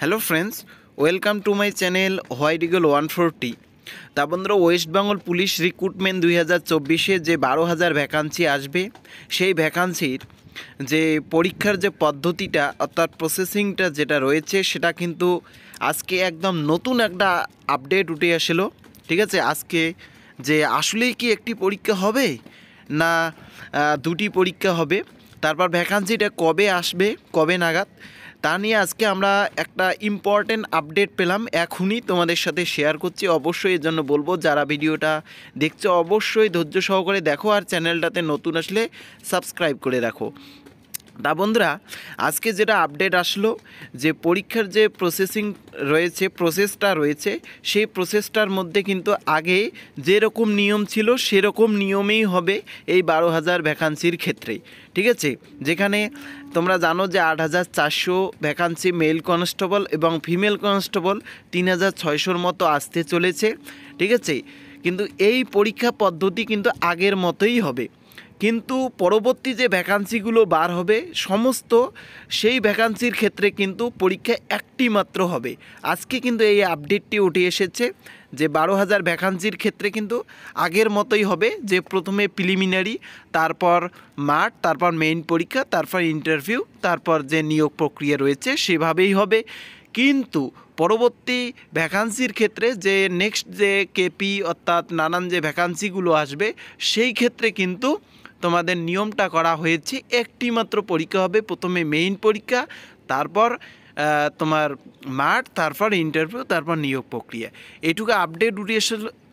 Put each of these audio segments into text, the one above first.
hello friends welcome to my channel white eagle one forty তা বন্ধুরা West Bengal police recruitment দুই হাজার চব্বিশে যে বারো হাজার ভ্যাকান্সি আসবে সেই ভ্যাকান্সির যে পরীক্ষার যে পদ্ধতিটা অর্থাৎ প্রসেসিংটা যেটা রয়েছে সেটা কিন্তু আজকে একদম নতুন একটা আপডেট উঠে আসলো ঠিক আছে আজকে যে আসলেই কি একটি পরীক্ষা হবে না দুটি পরীক্ষা হবে তারপর ভ্যাকান্সিটা কবে আসবে কবে নাগাদ তা নিয়ে আজকে আমরা একটা ইম্পর্টেন্ট আপডেট পেলাম এখনই তোমাদের সাথে শেয়ার করছি অবশ্যই এর জন্য বলবো যারা ভিডিওটা দেখছো অবশ্যই ধৈর্য সহকারে দেখো আর চ্যানেলটাতে নতুন আসলে সাবস্ক্রাইব করে রাখো তা বন্ধুরা আজকে যেটা আপডেট আসলো যে পরীক্ষার যে প্রসেসিং রয়েছে প্রসেসটা রয়েছে সেই প্রসেসটার মধ্যে কিন্তু আগে যেরকম নিয়ম ছিল সেরকম নিয়মেই হবে এই বারো হাজার ভ্যাকান্সির ক্ষেত্রে ঠিক আছে যেখানে তোমরা জানো যে আট হাজার চারশো ভ্যাকান্সি মেল কনস্টেবল এবং ফিমেল কনস্টেবল তিন হাজার ছয়শোর মতো আসতে চলেছে ঠিক আছে কিন্তু এই পরীক্ষা পদ্ধতি কিন্তু আগের মতোই হবে কিন্তু পরবর্তী যে ভ্যাকান্সিগুলো বার হবে সমস্ত সেই ভ্যাকান্সির ক্ষেত্রে কিন্তু পরীক্ষা একটি মাত্র হবে আজকে কিন্তু এই আপডেটটি উঠে এসেছে যে বারো হাজার ভ্যাকান্সির ক্ষেত্রে কিন্তু আগের মতোই হবে যে প্রথমে প্রিলিমিনারি তারপর মাঠ তারপর মেইন পরীক্ষা তারপর ইন্টারভিউ তারপর যে নিয়োগ প্রক্রিয়া রয়েছে সেভাবেই হবে কিন্তু পরবর্তী ভ্যাকান্সির ক্ষেত্রে যে নেক্সট যে কেপি অর্থাৎ নানান যে ভ্যাকান্সিগুলো আসবে সেই ক্ষেত্রে কিন্তু তোমাদের নিয়মটা করা হয়েছে একটি মাত্র পরীক্ষা হবে প্রথমে মেইন পরীক্ষা তারপর তোমার মাঠ তারপর ইন্টারভিউ তারপর নিয়োগ প্রক্রিয়া এটুকু আপডেট উঠে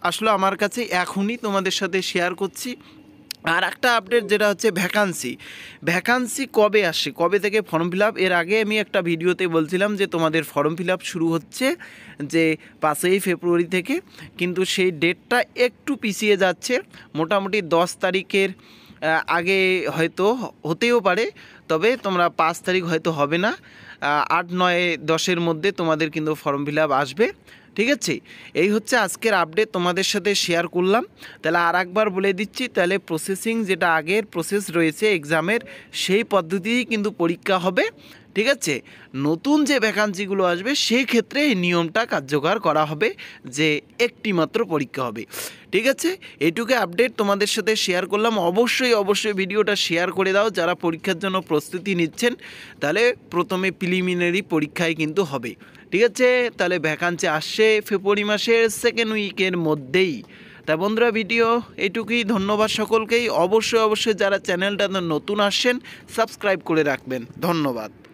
আসলো আমার কাছে এখনই তোমাদের সাথে শেয়ার করছি আর একটা আপডেট যেটা হচ্ছে ভ্যাকান্সি ভ্যাকান্সি কবে আসে কবে থেকে ফর্ম ফিল এর আগে আমি একটা ভিডিওতে বলছিলাম যে তোমাদের ফর্ম ফিল শুরু হচ্ছে যে পাঁচই ফেব্রুয়ারি থেকে কিন্তু সেই ডেটটা একটু পিছিয়ে যাচ্ছে মোটামুটি দশ তারিখের আগে হয়তো হতেও পারে তবে তোমরা পাঁচ তারিখ হয়তো হবে না আট নয় দশের মধ্যে তোমাদের কিন্তু ফর্ম ফিল আসবে ঠিক আছে এই হচ্ছে আজকের আপডেট তোমাদের সাথে শেয়ার করলাম তাহলে আর একবার বলে দিচ্ছি তাহলে প্রসেসিং যেটা আগের প্রসেস রয়েছে এক্সামের সেই পদ্ধতিই কিন্তু পরীক্ষা হবে ঠিক আছে নতুন যে ভ্যাকান্সিগুলো আসবে সেই ক্ষেত্রে এই নিয়মটা কার্যকর করা হবে যে একটি মাত্র পরীক্ষা হবে ঠিক আছে এটুকু আপডেট তোমাদের সাথে শেয়ার করলাম অবশ্যই অবশ্যই ভিডিওটা শেয়ার করে দাও যারা পরীক্ষার জন্য প্রস্তুতি নিচ্ছেন তাহলে প্রথমে প্রিলিমিনারি পরীক্ষায় কিন্তু হবে ঠিক আছে তাহলে ভ্যাকান্সি আসছে ফেব্রুয়ারি মাসের সেকেন্ড উইকের মধ্যেই তা বন্ধুরা ভিডিও এটুকুই ধন্যবাদ সকলকেই অবশ্যই অবশ্যই যারা চ্যানেলটা নতুন আসছেন সাবস্ক্রাইব করে রাখবেন ধন্যবাদ